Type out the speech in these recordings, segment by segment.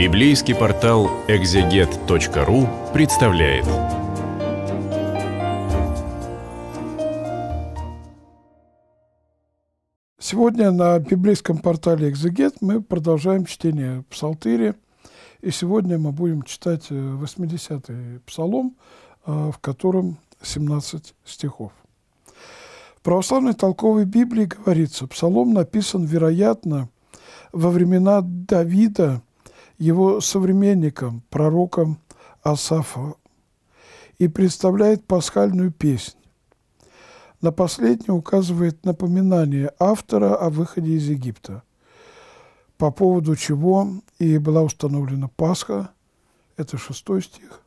Библейский портал экзегет.ру представляет. Сегодня на библейском портале «Экзегет» мы продолжаем чтение псалтыри. И сегодня мы будем читать 80-й э, псалом, э, в котором 17 стихов. В православной толковой Библии говорится, псалом написан, вероятно, во времена Давида – его современником, пророком Асафом, и представляет пасхальную песнь. На последнее указывает напоминание автора о выходе из Египта, по поводу чего и была установлена Пасха, это шестой стих,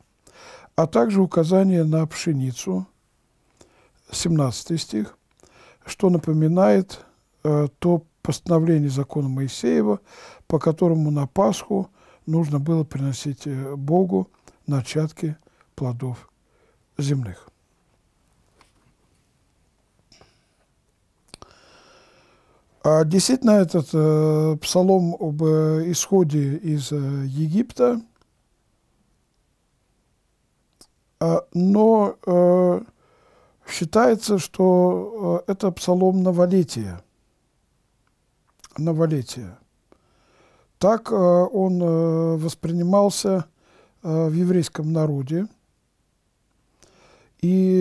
а также указание на пшеницу, 17 стих, что напоминает э, то постановление закона Моисеева, по которому на Пасху нужно было приносить э, Богу начатки плодов земных. А действительно, этот э, псалом об э, исходе из э, Египта, э, но э, считается, что э, это псалом новолетия. Новолетия. Так э, он э, воспринимался э, в еврейском народе. И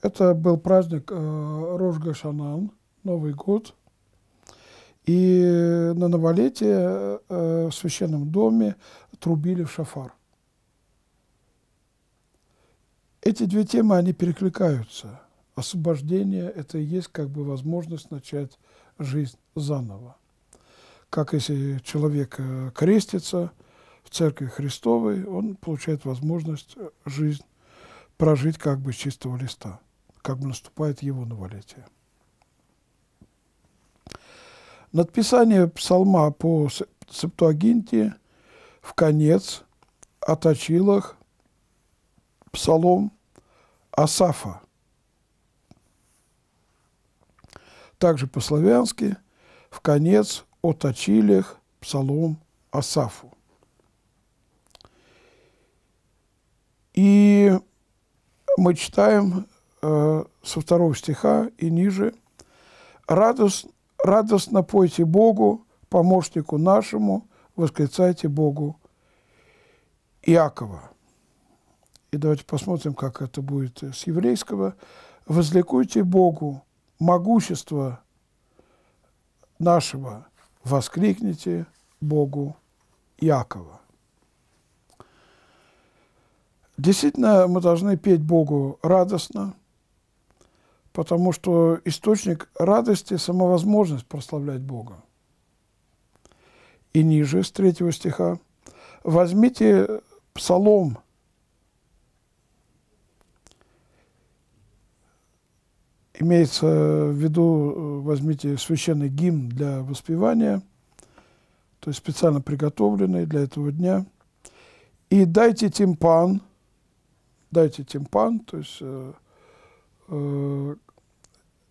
это был праздник Рожгашанан, Новый год. И на новолетие в священном доме трубили в шафар. Эти две темы, они перекликаются. Освобождение – это и есть как бы возможность начать жизнь заново как если человек э, крестится в Церкви Христовой, он получает возможность э, жизнь прожить как бы с чистого листа, как бы наступает его новолетие. Надписание псалма по Септуагинте в конец о псалом Асафа. Также по-славянски в конец о точилях псалом Асафу. И мы читаем э, со второго стиха и ниже. «Радост, «Радостно пойте Богу, помощнику нашему, восклицайте Богу Иакова». И давайте посмотрим, как это будет с еврейского. «Возликуйте Богу могущество нашего, воскликните Богу Якова. Действительно, мы должны петь Богу радостно, потому что источник радости – самовозможность прославлять Бога. И ниже, с третьего стиха, «Возьмите псалом – Имеется в виду, э, возьмите священный гимн для воспевания, то есть специально приготовленный для этого дня. И дайте тимпан, дайте тимпан, то есть э, э,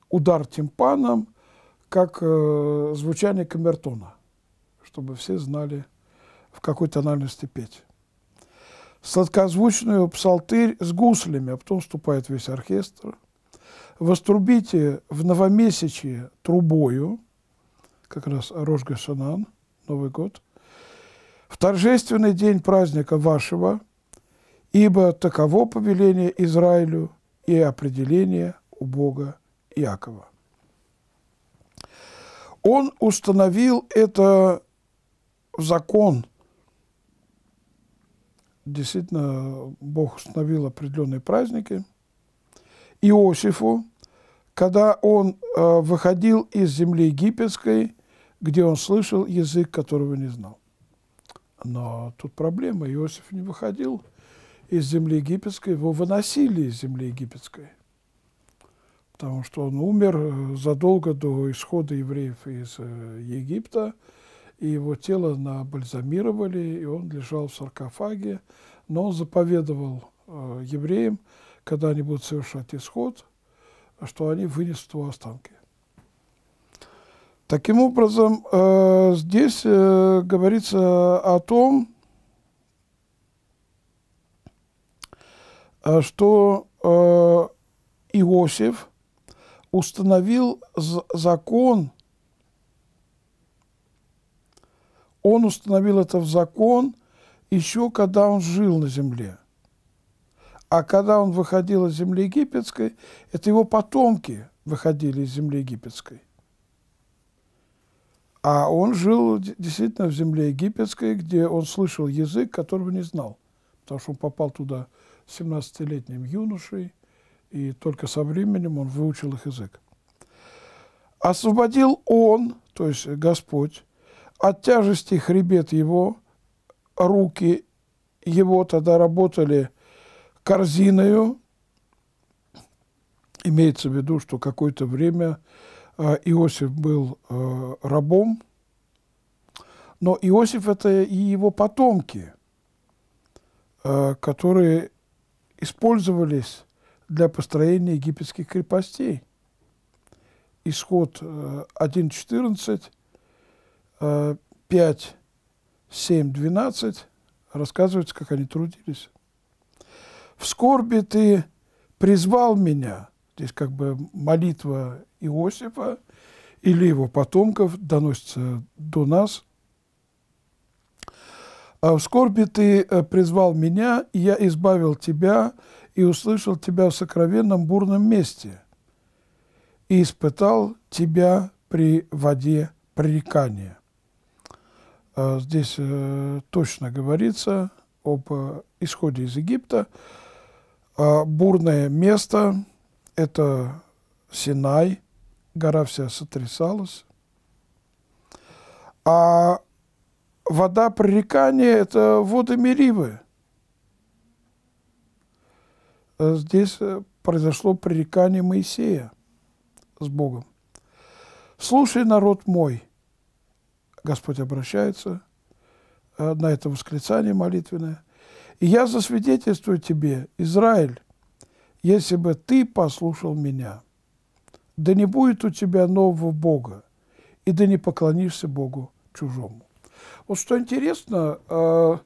удар тимпаном, как э, звучание камертона, чтобы все знали, в какой тональности петь. Сладкозвучную псалтырь с гуслями, а потом вступает весь оркестр – вострубите в новомесячье трубою, как раз Рош Гашанан, Новый год, в торжественный день праздника вашего, ибо таково повеление Израилю и определение у Бога Иакова. Он установил это в закон. Действительно, Бог установил определенные праздники – Иосифу, когда он э, выходил из земли египетской, где он слышал язык, которого не знал. Но тут проблема. Иосиф не выходил из земли египетской, его выносили из земли египетской, потому что он умер э, задолго до исхода евреев из э, Египта, и его тело набальзамировали, и он лежал в саркофаге, но он заповедовал евреям, когда они будут совершать исход, что они вынесут его останки. Таким образом, э, здесь э, говорится о том, э, что Иосиф установил закон, он установил это в закон еще когда он жил на земле – а когда он выходил из земли египетской, это его потомки выходили из земли египетской. А он жил действительно в земле египетской, где он слышал язык, которого не знал, потому что он попал туда 17-летним юношей, и только со временем он выучил их язык. «Освободил он, то есть Господь, от тяжести хребет его, руки его тогда работали – корзиною. Имеется в виду, что какое-то время а, Иосиф был а, рабом, но Иосиф – это и его потомки, а, которые использовались для построения египетских крепостей. Исход 1.14, 5, 7, 12 рассказывается, как они трудились в скорби ты призвал меня. Здесь как бы молитва Иосифа или его потомков доносится до нас. А «В скорби ты э, призвал меня, и я избавил тебя, и услышал тебя в сокровенном бурном месте, и испытал тебя при воде пререкания». А здесь э, точно говорится об э, исходе из Египта – а, бурное место – это Синай, гора вся сотрясалась. А вода пререкания – это воды Меривы. Здесь э, произошло пререкание Моисея с Богом. «Слушай, народ мой!» Господь обращается э, на это восклицание молитвенное – и я засвидетельствую тебе, Израиль, если бы ты послушал меня, да не будет у тебя нового Бога, и да не поклонишься Богу чужому. Вот что интересно, э,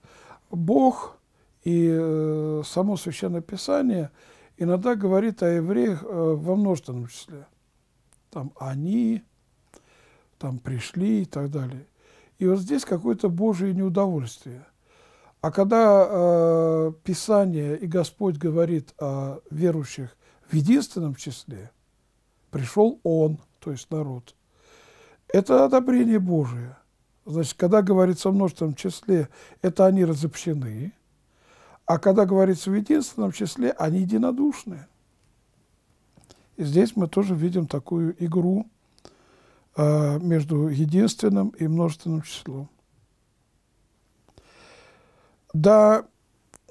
Бог и э, само Священное Писание иногда говорит о евреях э, во множественном числе. Там они, там пришли и так далее. И вот здесь какое-то Божие неудовольствие – а когда э, Писание и Господь говорит о верующих в единственном числе, пришел Он, то есть народ, это одобрение Божие. Значит, когда говорится о множественном числе, это они разобщены, а когда говорится в единственном числе, они единодушны. И здесь мы тоже видим такую игру э, между единственным и множественным числом да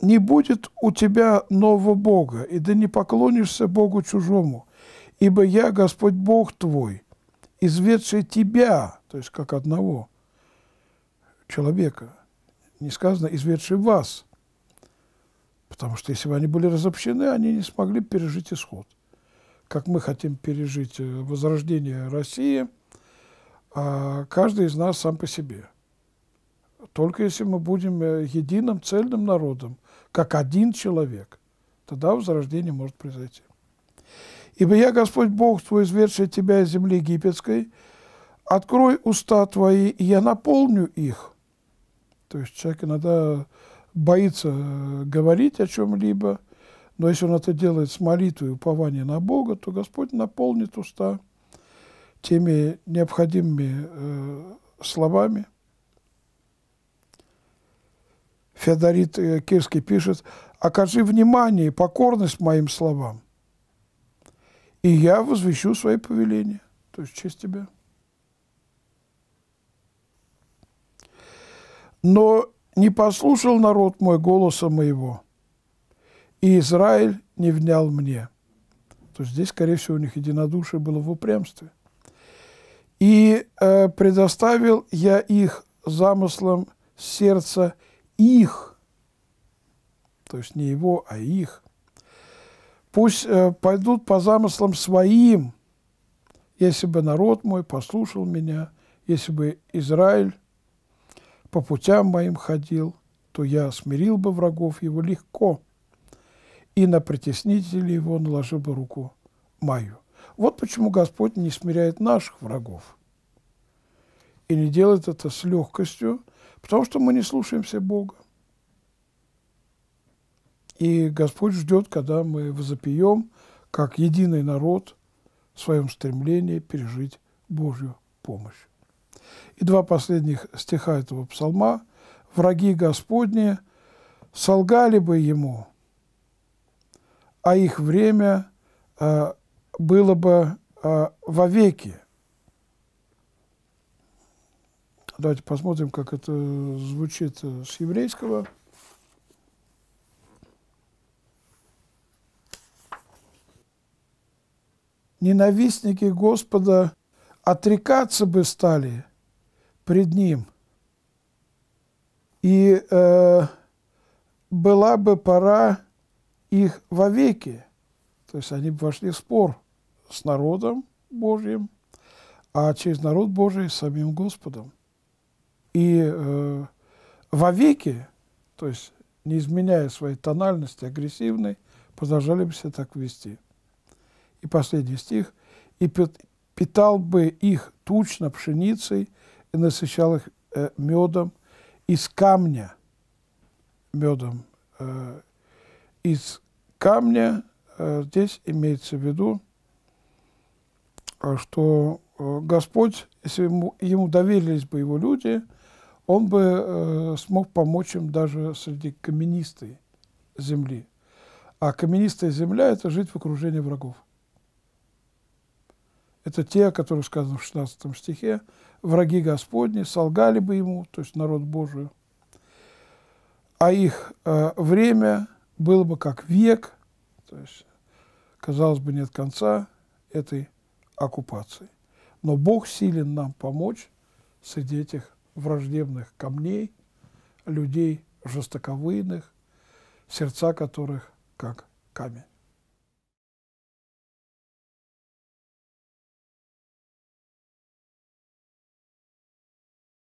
не будет у тебя нового Бога, и да не поклонишься Богу чужому, ибо я, Господь Бог твой, изведший тебя, то есть как одного человека, не сказано, изведший вас, потому что если бы они были разобщены, они не смогли пережить исход. Как мы хотим пережить э, возрождение России, а, каждый из нас сам по себе – только если мы будем э, единым, цельным народом, как один человек, тогда возрождение может произойти. «Ибо я, Господь Бог твой, изведший тебя из земли египетской, открой уста твои, и я наполню их». То есть человек иногда боится э, говорить о чем-либо, но если он это делает с молитвой и упованием на Бога, то Господь наполнит уста теми необходимыми э, словами, Феодорит э, Кирский пишет, «Окажи внимание и покорность моим словам, и я возвещу свои повеления». То есть честь тебя. Но не послушал народ мой голоса моего, и Израиль не внял мне. То есть здесь, скорее всего, у них единодушие было в упрямстве. И э, предоставил я их замыслам сердца их, то есть не его, а их, пусть э, пойдут по замыслам своим, если бы народ мой послушал меня, если бы Израиль по путям моим ходил, то я смирил бы врагов его легко и на притеснителей его наложил бы руку мою. Вот почему Господь не смиряет наших врагов и не делает это с легкостью, Потому что мы не слушаемся Бога. И Господь ждет, когда мы возопьем, как единый народ, в своем стремлении пережить Божью помощь. И два последних стиха этого псалма. «Враги Господни солгали бы ему, а их время а, было бы а, вовеки, Давайте посмотрим, как это звучит с еврейского. Ненавистники Господа отрекаться бы стали пред Ним, и э, была бы пора их вовеки. То есть они бы вошли в спор с народом Божьим, а через народ Божий с самим Господом и э, вовеки, то есть не изменяя своей тональности агрессивной, продолжали бы себя так вести. И последний стих. «И питал бы их тучно пшеницей, и насыщал их э, медом из камня». Медом э, из камня э, здесь имеется в виду, э, что э, Господь, если ему, ему доверились бы его люди – он бы э, смог помочь им даже среди каменистой земли. А каменистая земля – это жить в окружении врагов. Это те, о которых сказано в 16 стихе, враги Господни, солгали бы ему, то есть народ Божий, а их э, время было бы как век, то есть, казалось бы, нет конца этой оккупации. Но Бог силен нам помочь среди этих враждебных камней, людей жестоковыйных, сердца которых как камень.